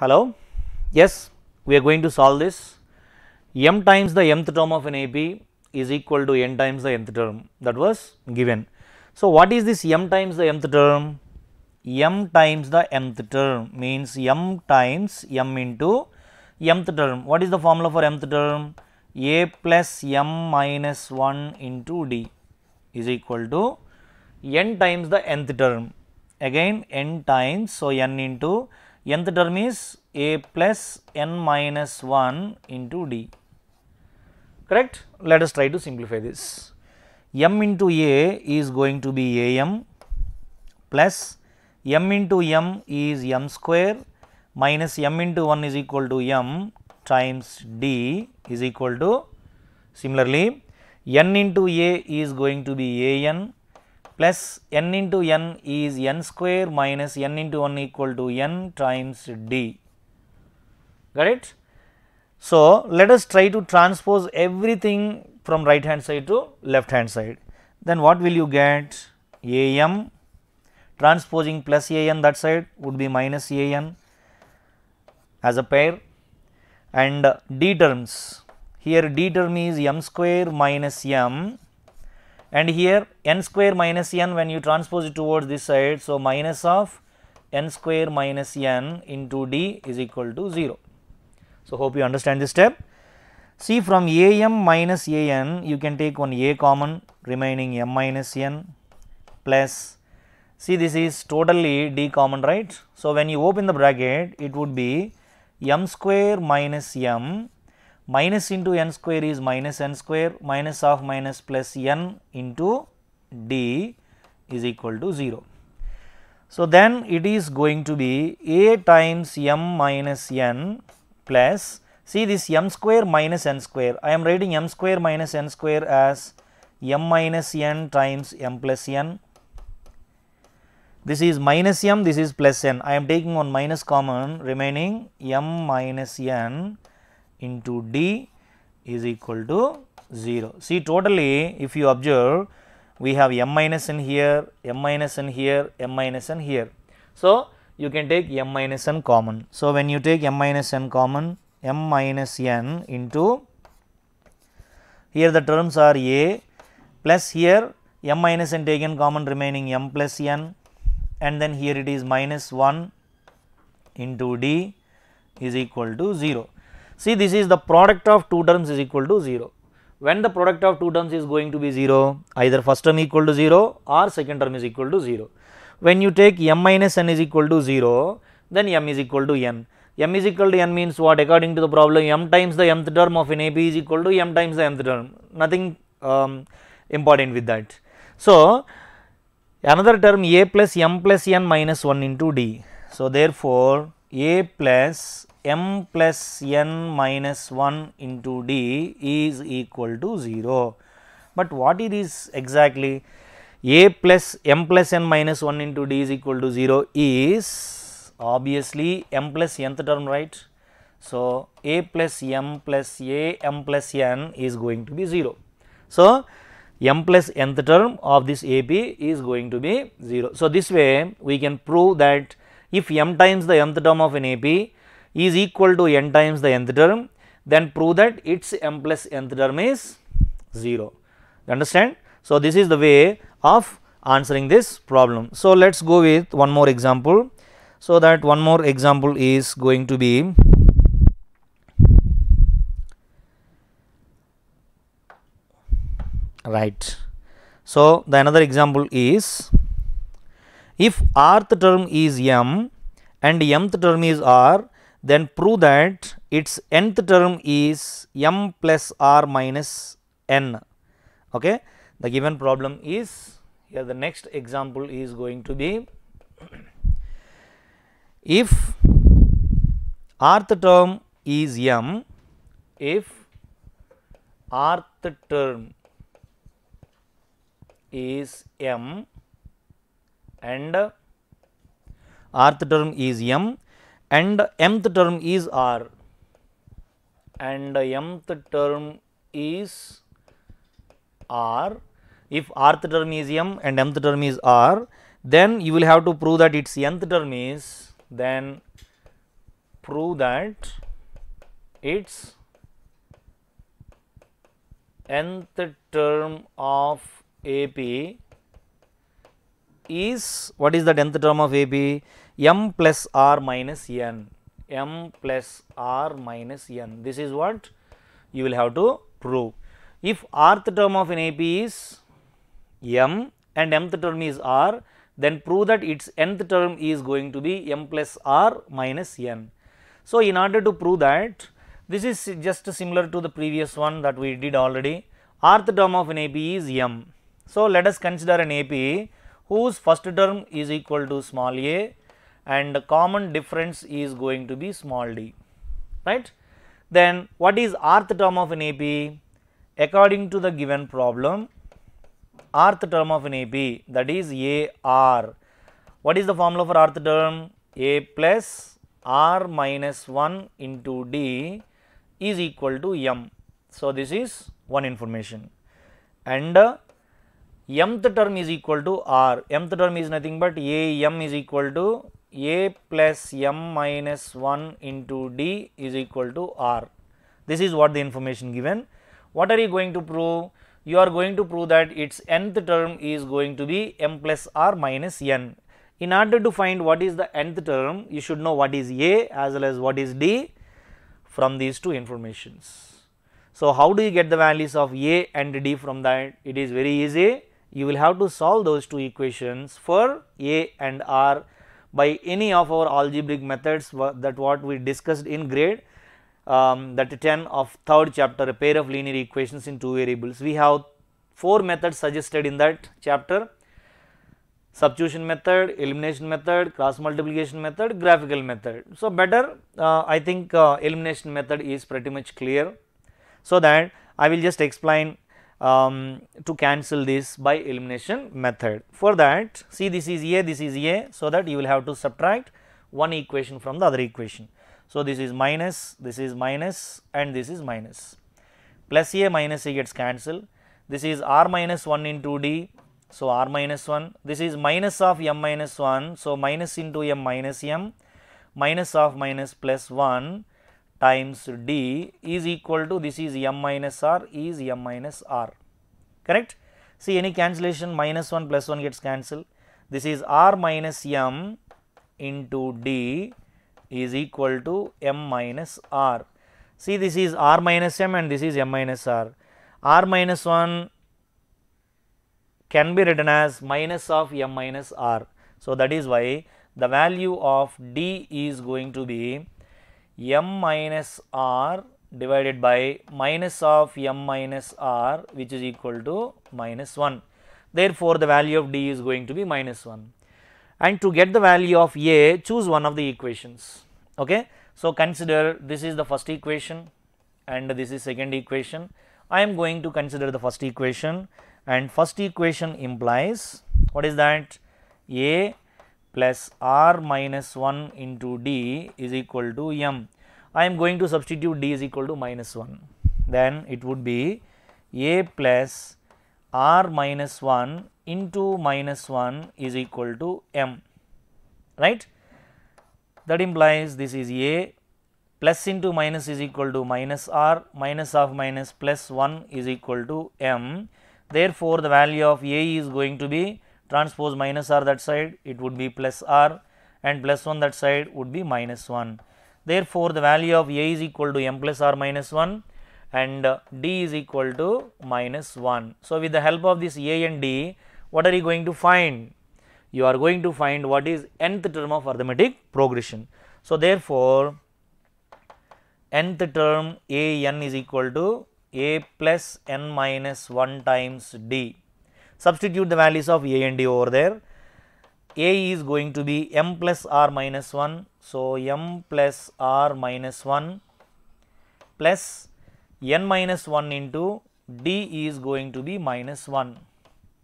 Hello? Yes, we are going to solve this. m times the mth term of an AP is equal to n times the nth term that was given. So, what is this m times the mth term? m times the mth term means m times m into mth term. What is the formula for mth term? a plus m minus 1 into d is equal to n times the nth term again n times. So, n into nth term is a plus n minus 1 into d correct. Let us try to simplify this m into a is going to be a m plus m into m is m square minus m into 1 is equal to m times d is equal to similarly n into a is going to be a n plus n into n is n square minus n into 1 equal to n times d. Got it? So, let us try to transpose everything from right hand side to left hand side. Then what will you get? A m transposing plus A n that side would be minus A n as a pair and d terms here d term is m square minus m and here n square minus n when you transpose it towards this side. So, minus of n square minus n into d is equal to 0. So, hope you understand this step. See from a m minus a n you can take one a common remaining m minus n plus see this is totally d common right. So, when you open the bracket it would be m square minus m minus into n square is minus n square minus of minus plus n into d is equal to 0. So, then it is going to be a times m minus n plus see this m square minus n square I am writing m square minus n square as m minus n times m plus n this is minus m this is plus n I am taking one minus common remaining m minus n into D is equal to 0. See totally if you observe we have m minus n here, m minus n here, m minus n here. So, you can take m minus n common. So, when you take m minus n common m minus n into here the terms are a plus here m minus n taken common remaining m plus n and then here it is minus 1 into d is equal to 0. See this is the product of two terms is equal to 0. When the product of two terms is going to be 0, either first term equal to 0 or second term is equal to 0. When you take m minus n is equal to 0, then m is equal to n. m is equal to n means what according to the problem m times the mth term of an AP is equal to m times the mth term, nothing um, important with that. So, another term a plus m plus n minus 1 into d. So, therefore, a plus m plus n minus 1 into d is equal to 0. But what it is exactly? a plus m plus n minus 1 into d is equal to 0 is obviously m plus nth term right. So, a plus m plus a m plus n is going to be 0. So, m plus nth term of this AP is going to be 0. So, this way we can prove that if m times the nth term of an AP is equal to n times the nth term, then prove that its m plus nth term is 0. You understand? So, this is the way of answering this problem. So, let us go with one more example. So, that one more example is going to be right. So, the another example is if rth term is m and mth term is r then prove that its nth term is m plus r minus n. Okay. The given problem is here the next example is going to be if rth term is m, if rth term is m and rth term is m and mth term is r and mth term is r if rth term is m and mth term is r then you will have to prove that its nth term is then prove that its nth term of AP is what is the nth term of AP m plus r minus n, m plus r minus n. This is what you will have to prove. If rth term of an AP is m and mth term is r, then prove that its nth term is going to be m plus r minus n. So, in order to prove that, this is just similar to the previous one that we did already, rth term of an AP is m. So, let us consider an AP whose first term is equal to small a and the common difference is going to be small d right. Then what is rth term of an AP? According to the given problem rth term of an AP that is AR. What is the formula for rth term? A plus R minus 1 into D is equal to M. So, this is one information and uh, mth term is equal to R, mth term is nothing but A m is equal to a plus m minus 1 into d is equal to r. This is what the information given. What are you going to prove? You are going to prove that its nth term is going to be m plus r minus n. In order to find what is the nth term, you should know what is a as well as what is d from these two informations. So, how do you get the values of a and d from that? It is very easy. You will have to solve those two equations for a and r by any of our algebraic methods that what we discussed in grade um, that 10 of third chapter a pair of linear equations in two variables. We have four methods suggested in that chapter substitution method, elimination method, cross multiplication method, graphical method. So, better uh, I think uh, elimination method is pretty much clear. So, that I will just explain um, to cancel this by elimination method. For that see this is A this is A so that you will have to subtract one equation from the other equation. So, this is minus this is minus and this is minus plus A minus A gets cancelled this is R minus 1 into D. So, R minus 1 this is minus of M minus 1. So, minus into M minus M minus of minus plus 1 times d is equal to this is m minus r is m minus r correct. See any cancellation minus 1 plus 1 gets cancelled this is r minus m into d is equal to m minus r. See this is r minus m and this is m minus r. r minus 1 can be written as minus of m minus r. So, that is why the value of d is going to be m minus r divided by minus of m minus r which is equal to minus 1. Therefore, the value of d is going to be minus 1 and to get the value of a choose one of the equations. Okay. So, consider this is the first equation and this is second equation. I am going to consider the first equation and first equation implies what is that a plus r minus 1 into d is equal to m. I am going to substitute d is equal to minus 1 then it would be a plus r minus 1 into minus 1 is equal to m right. That implies this is a plus into minus is equal to minus r minus of minus plus 1 is equal to m. Therefore, the value of a is going to be transpose minus r that side it would be plus r and plus 1 that side would be minus 1. Therefore, the value of a is equal to m plus r minus 1 and uh, d is equal to minus 1. So, with the help of this a and d what are you going to find? You are going to find what is nth term of arithmetic progression. So, therefore, nth term a n is equal to a plus n minus 1 times d substitute the values of A and D over there. A is going to be m plus r minus 1. So, m plus r minus 1 plus n minus 1 into D is going to be minus 1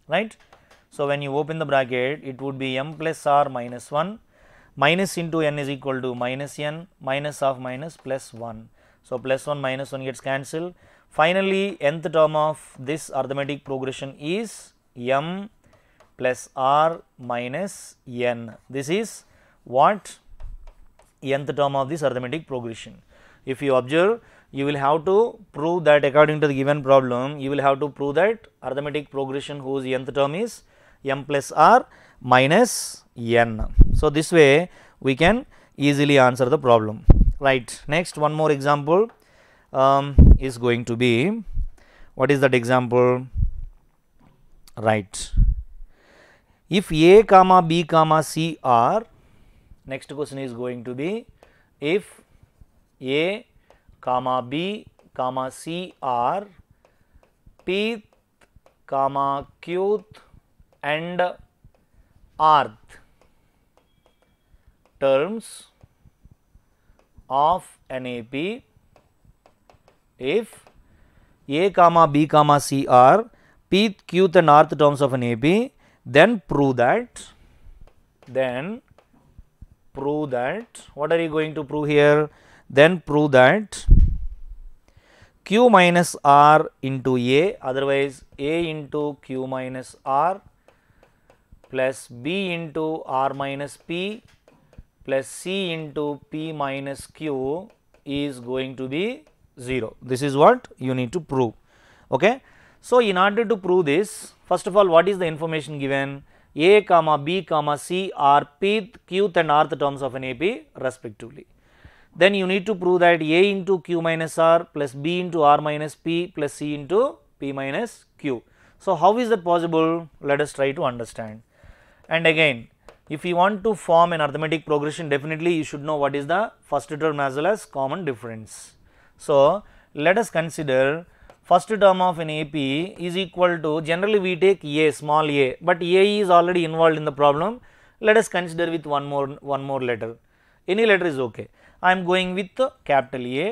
right. So, when you open the bracket it would be m plus r minus 1 minus into n is equal to minus n minus of minus plus 1. So, plus 1 minus 1 gets cancelled. Finally, nth term of this arithmetic progression is m plus r minus n. This is what nth term of this arithmetic progression. If you observe you will have to prove that according to the given problem you will have to prove that arithmetic progression whose nth term is m plus r minus n. So, this way we can easily answer the problem right. Next one more example um, is going to be what is that example right if a comma b comma c are next question is going to be if a comma b comma c are p comma q and r terms of nap if a comma b comma c are p, q the north terms of an AB, then prove that, then prove that, what are you going to prove here? Then prove that q minus r into A, otherwise A into q minus r plus B into r minus p plus C into p minus q is going to be 0. This is what you need to prove. Okay. So, in order to prove this first of all what is the information given a comma b comma c are pth qth and rth terms of an AP respectively. Then you need to prove that a into q minus r plus b into r minus p plus c into p minus q. So, how is that possible let us try to understand and again if you want to form an arithmetic progression definitely you should know what is the first term as well as common difference. So, let us consider first term of an AP is equal to generally we take A small a, but A is already involved in the problem. Let us consider with one more one more letter, any letter is okay. I am going with capital A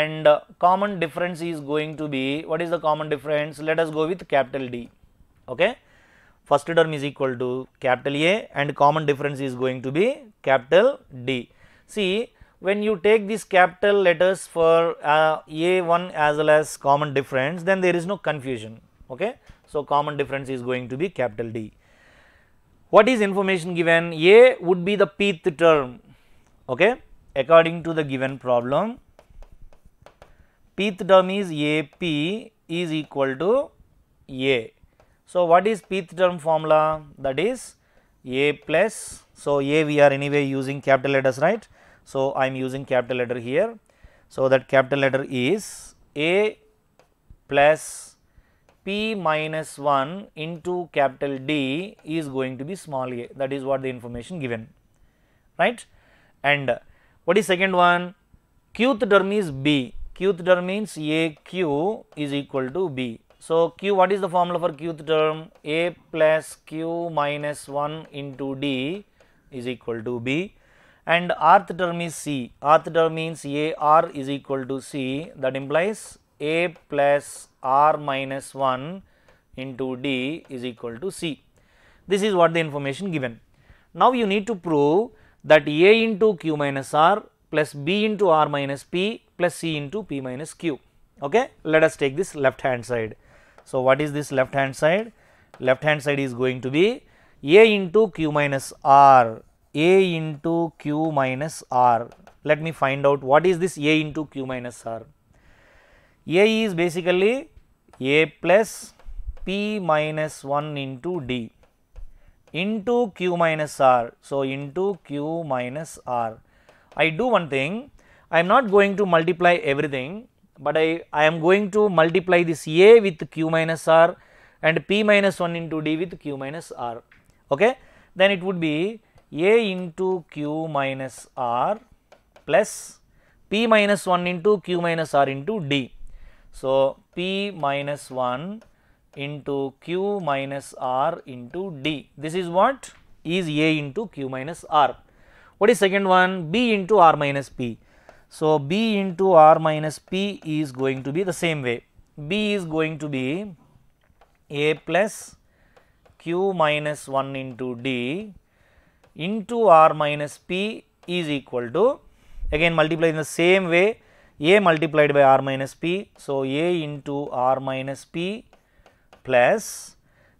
and common difference is going to be what is the common difference? Let us go with capital D. Okay. First term is equal to capital A and common difference is going to be capital D. See when you take these capital letters for uh, A1 as well as common difference then there is no confusion okay. So, common difference is going to be capital D. What is information given? A would be the pth term okay according to the given problem pth term is AP is equal to A. So, what is pth term formula that is A plus. So, A we are anyway using capital letters right so, I am using capital letter here. So, that capital letter is A plus P minus 1 into capital D is going to be small a that is what the information given right. And what is second one qth term is B qth term means A q is equal to B. So, q what is the formula for qth term A plus q minus 1 into D is equal to B and rth term is C, rth term means A r is equal to C that implies A plus r minus 1 into D is equal to C. This is what the information given. Now, you need to prove that A into Q minus r plus B into r minus P plus C into P minus Q. Okay? Let us take this left hand side. So, what is this left hand side? Left hand side is going to be A into Q minus r a into Q minus R. Let me find out what is this A into Q minus R. A is basically A plus P minus 1 into D into Q minus R. So, into Q minus R. I do one thing, I am not going to multiply everything, but I, I am going to multiply this A with Q minus R and P minus 1 into D with Q minus R. Okay? Then it would be a into Q minus R plus P minus 1 into Q minus R into D. So, P minus 1 into Q minus R into D. This is what is A into Q minus R. What is second one? B into R minus P. So, B into R minus P is going to be the same way. B is going to be A plus Q minus 1 into D into r minus p is equal to again multiply in the same way a multiplied by r minus p. So, a into r minus p plus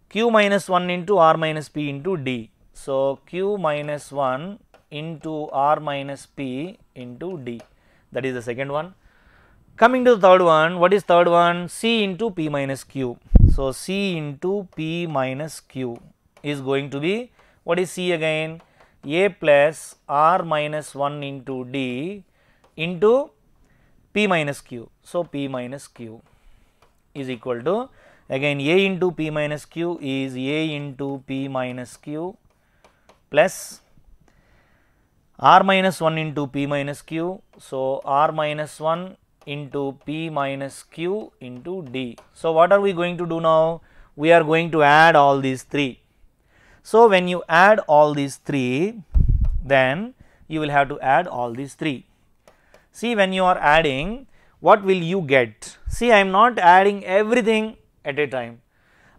q minus 1 into r minus p into d. So, q minus 1 into r minus p into d that is the second one. Coming to the third one, what is third one? c into p minus q. So, c into p minus q is going to be what is c again? a plus r minus 1 into d into p minus q. So, p minus q is equal to again a into p minus q is a into p minus q plus r minus 1 into p minus q. So, r minus 1 into p minus q into d. So, what are we going to do now? We are going to add all these 3 so, when you add all these 3 then you will have to add all these 3. See when you are adding what will you get? See I am not adding everything at a time.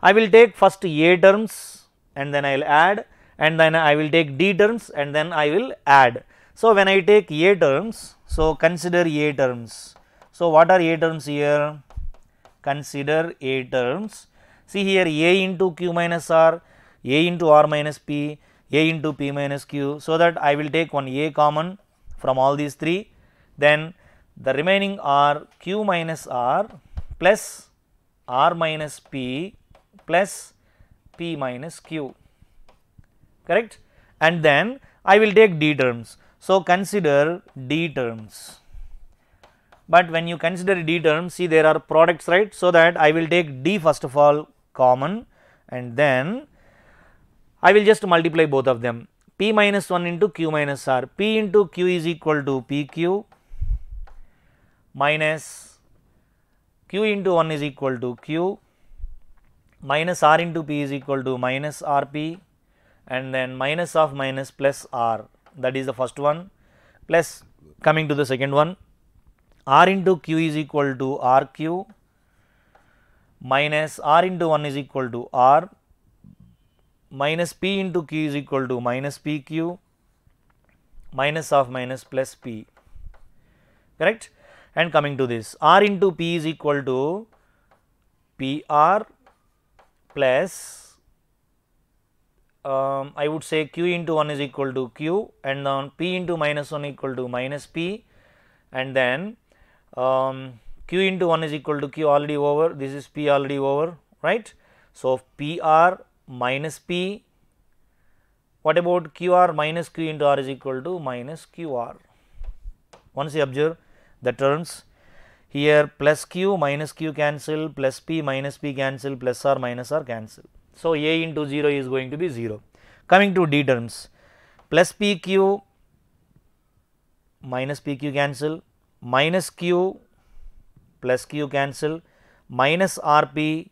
I will take first A terms and then I will add and then I will take D terms and then I will add. So, when I take A terms, so consider A terms. So, what are A terms here? Consider A terms. See here A into Q minus R a into r minus p, a into p minus q. So, that I will take one a common from all these three then the remaining are q minus r plus r minus p plus p minus q correct and then I will take d terms. So, consider d terms but when you consider d terms see there are products right. So, that I will take d first of all common and then I will just multiply both of them p minus 1 into q minus r p into q is equal to p q minus q into 1 is equal to q minus r into p is equal to minus r p and then minus of minus plus r that is the first one plus coming to the second one r into q is equal to r q minus r into 1 is equal to r minus p into q is equal to minus p q minus of minus plus p correct and coming to this r into p is equal to p r plus um, I would say q into 1 is equal to q and then p into minus 1 equal to minus p and then um, q into 1 is equal to q already over this is p already over right. So, p r minus p. What about q r minus q into r is equal to minus q r. Once you observe the terms here plus q minus q cancel plus p minus p cancel plus r minus r cancel. So, a into 0 is going to be 0. Coming to d terms plus p q minus p q cancel minus q plus q cancel minus r p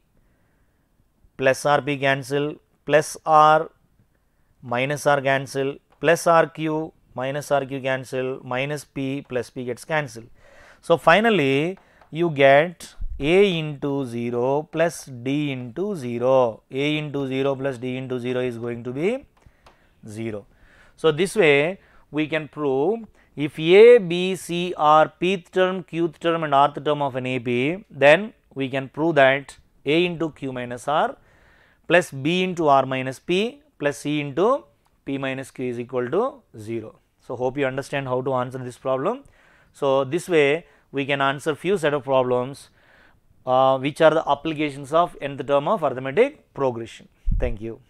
plus R B cancel plus r minus r cancel plus rq minus rq cancel minus p plus p gets cancelled. So, finally, you get a into 0 plus d into 0 a into 0 plus d into 0 is going to be 0. So, this way we can prove if a b c are pth term qth term and rth term of an a b then we can prove that a into q minus r plus b into r minus p plus c into p minus q is equal to 0. So, hope you understand how to answer this problem. So, this way we can answer few set of problems uh, which are the applications of nth term of arithmetic progression. Thank you.